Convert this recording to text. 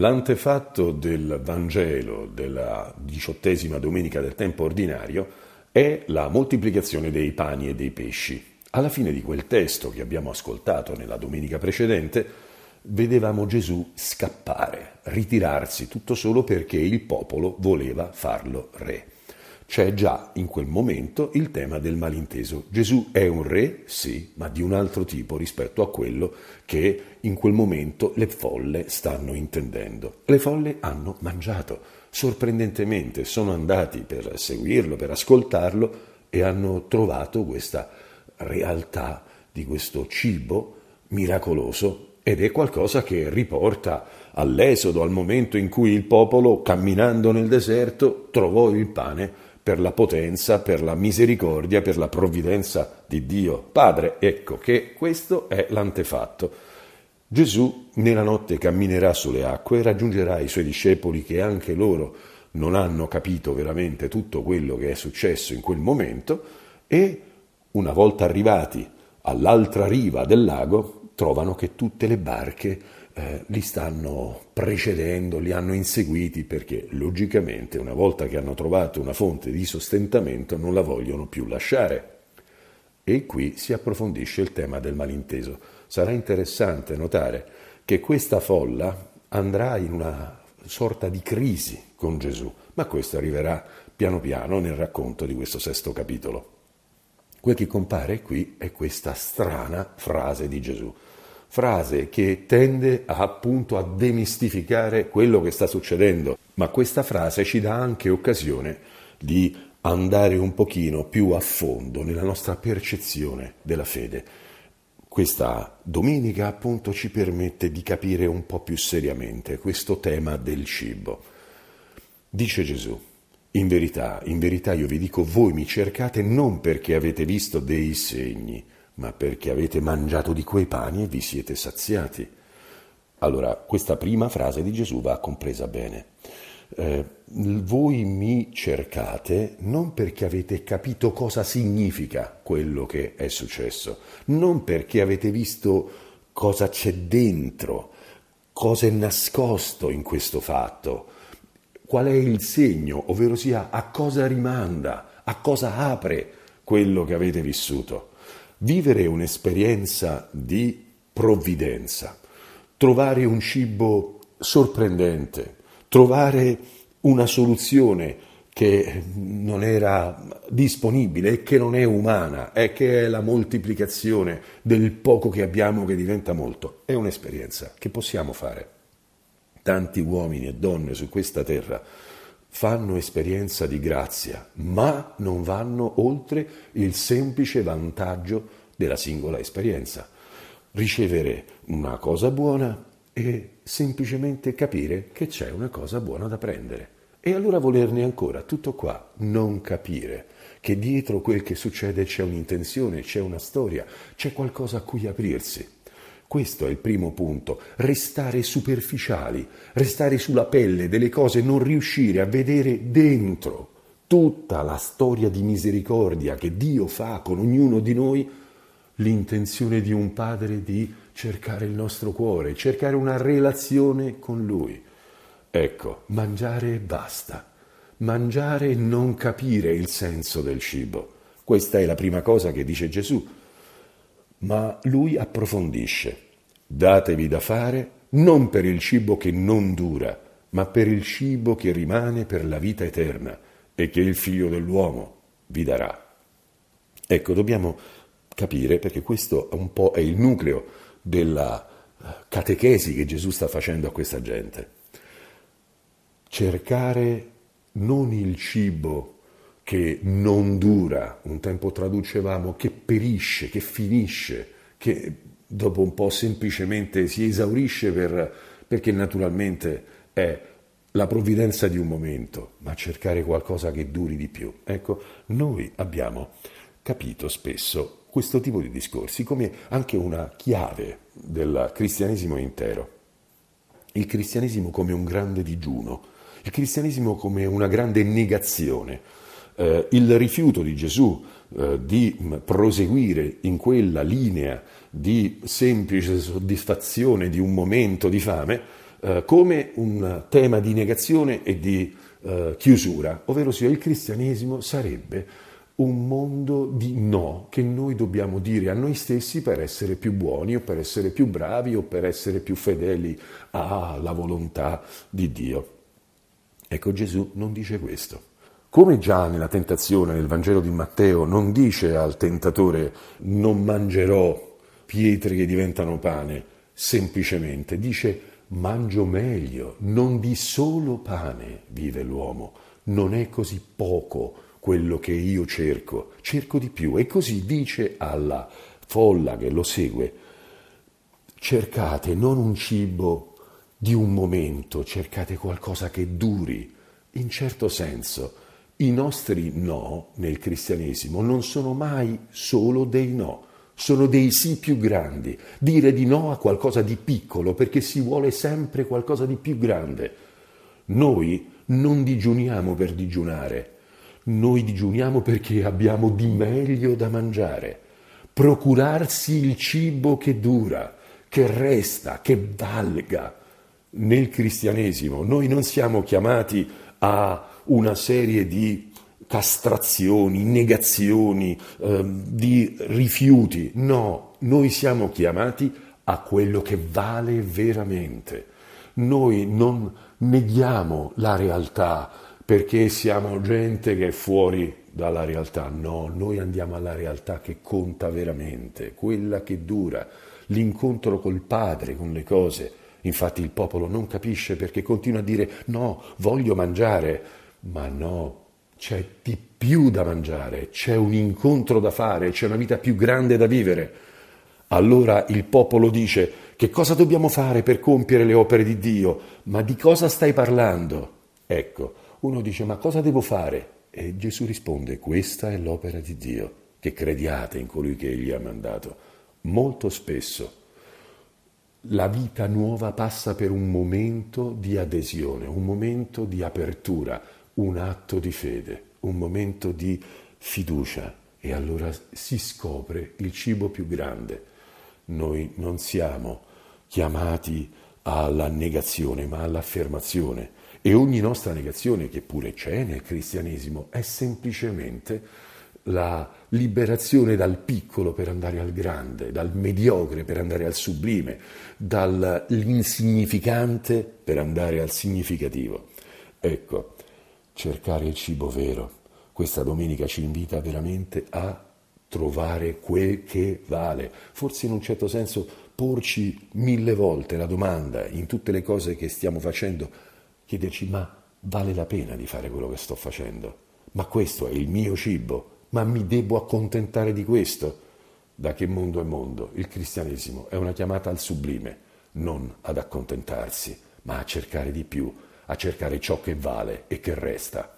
l'antefatto del Vangelo della diciottesima domenica del tempo ordinario è la moltiplicazione dei pani e dei pesci. Alla fine di quel testo che abbiamo ascoltato nella domenica precedente, vedevamo Gesù scappare, ritirarsi tutto solo perché il popolo voleva farlo re c'è già in quel momento il tema del malinteso. Gesù è un re, sì, ma di un altro tipo rispetto a quello che in quel momento le folle stanno intendendo. Le folle hanno mangiato, sorprendentemente sono andati per seguirlo, per ascoltarlo e hanno trovato questa realtà di questo cibo miracoloso ed è qualcosa che riporta all'esodo, al momento in cui il popolo, camminando nel deserto, trovò il pane per la potenza, per la misericordia, per la provvidenza di Dio Padre. Ecco che questo è l'antefatto. Gesù nella notte camminerà sulle acque e raggiungerà i suoi discepoli che anche loro non hanno capito veramente tutto quello che è successo in quel momento e una volta arrivati all'altra riva del lago trovano che tutte le barche eh, li stanno precedendo, li hanno inseguiti perché logicamente una volta che hanno trovato una fonte di sostentamento non la vogliono più lasciare. E qui si approfondisce il tema del malinteso. Sarà interessante notare che questa folla andrà in una sorta di crisi con Gesù, ma questo arriverà piano piano nel racconto di questo sesto capitolo. Quel che compare qui è questa strana frase di Gesù frase che tende a, appunto a demistificare quello che sta succedendo, ma questa frase ci dà anche occasione di andare un pochino più a fondo nella nostra percezione della fede. Questa domenica appunto ci permette di capire un po' più seriamente questo tema del cibo. Dice Gesù, in verità, in verità io vi dico, voi mi cercate non perché avete visto dei segni, ma perché avete mangiato di quei pani e vi siete saziati. Allora, questa prima frase di Gesù va compresa bene. Eh, voi mi cercate non perché avete capito cosa significa quello che è successo, non perché avete visto cosa c'è dentro, cosa è nascosto in questo fatto, qual è il segno, ovvero sia a cosa rimanda, a cosa apre quello che avete vissuto vivere un'esperienza di provvidenza, trovare un cibo sorprendente, trovare una soluzione che non era disponibile e che non è umana, è che è la moltiplicazione del poco che abbiamo che diventa molto. È un'esperienza che possiamo fare. Tanti uomini e donne su questa terra fanno esperienza di grazia, ma non vanno oltre il semplice vantaggio della singola esperienza. Ricevere una cosa buona e semplicemente capire che c'è una cosa buona da prendere. E allora volerne ancora, tutto qua, non capire che dietro quel che succede c'è un'intenzione, c'è una storia, c'è qualcosa a cui aprirsi. Questo è il primo punto, restare superficiali, restare sulla pelle delle cose, non riuscire a vedere dentro tutta la storia di misericordia che Dio fa con ognuno di noi, l'intenzione di un padre di cercare il nostro cuore, cercare una relazione con lui. Ecco, mangiare e basta. Mangiare e non capire il senso del cibo. Questa è la prima cosa che dice Gesù. Ma lui approfondisce, datevi da fare non per il cibo che non dura, ma per il cibo che rimane per la vita eterna e che il figlio dell'uomo vi darà. Ecco, dobbiamo capire, perché questo è un po' è il nucleo della eh, catechesi che Gesù sta facendo a questa gente. Cercare non il cibo che non dura, un tempo traducevamo, che perisce, che finisce, che dopo un po' semplicemente si esaurisce per, perché naturalmente è la provvidenza di un momento, ma cercare qualcosa che duri di più. Ecco, noi abbiamo capito spesso questo tipo di discorsi come anche una chiave del cristianesimo intero. Il cristianesimo come un grande digiuno, il cristianesimo come una grande negazione eh, il rifiuto di Gesù eh, di mm, proseguire in quella linea di semplice soddisfazione di un momento di fame eh, come un tema di negazione e di eh, chiusura, ovvero sia il cristianesimo sarebbe un mondo di no che noi dobbiamo dire a noi stessi per essere più buoni o per essere più bravi o per essere più fedeli alla volontà di Dio. Ecco Gesù non dice questo. Come già nella tentazione nel Vangelo di Matteo non dice al tentatore non mangerò pietre che diventano pane, semplicemente dice mangio meglio, non di solo pane vive l'uomo, non è così poco quello che io cerco, cerco di più. E così dice alla folla che lo segue, cercate non un cibo di un momento, cercate qualcosa che duri, in certo senso i nostri no nel cristianesimo non sono mai solo dei no, sono dei sì più grandi. Dire di no a qualcosa di piccolo perché si vuole sempre qualcosa di più grande. Noi non digiuniamo per digiunare, noi digiuniamo perché abbiamo di meglio da mangiare. Procurarsi il cibo che dura, che resta, che valga. Nel cristianesimo noi non siamo chiamati a una serie di castrazioni, negazioni, eh, di rifiuti. No, noi siamo chiamati a quello che vale veramente. Noi non neghiamo la realtà perché siamo gente che è fuori dalla realtà. No, noi andiamo alla realtà che conta veramente, quella che dura, l'incontro col Padre, con le cose. Infatti il popolo non capisce perché continua a dire no, voglio mangiare, ma no, c'è di più da mangiare, c'è un incontro da fare, c'è una vita più grande da vivere. Allora il popolo dice, che cosa dobbiamo fare per compiere le opere di Dio? Ma di cosa stai parlando? Ecco, uno dice, ma cosa devo fare? E Gesù risponde, questa è l'opera di Dio, che crediate in colui che egli ha mandato. Molto spesso la vita nuova passa per un momento di adesione, un momento di apertura un atto di fede, un momento di fiducia e allora si scopre il cibo più grande. Noi non siamo chiamati alla negazione ma all'affermazione e ogni nostra negazione, che pure c'è nel cristianesimo, è semplicemente la liberazione dal piccolo per andare al grande, dal mediocre per andare al sublime, dall'insignificante per andare al significativo. Ecco, cercare il cibo vero. Questa domenica ci invita veramente a trovare quel che vale, forse in un certo senso porci mille volte la domanda in tutte le cose che stiamo facendo, chiederci ma vale la pena di fare quello che sto facendo? Ma questo è il mio cibo, ma mi devo accontentare di questo? Da che mondo è mondo? Il cristianesimo è una chiamata al sublime, non ad accontentarsi, ma a cercare di più, a cercare ciò che vale e che resta.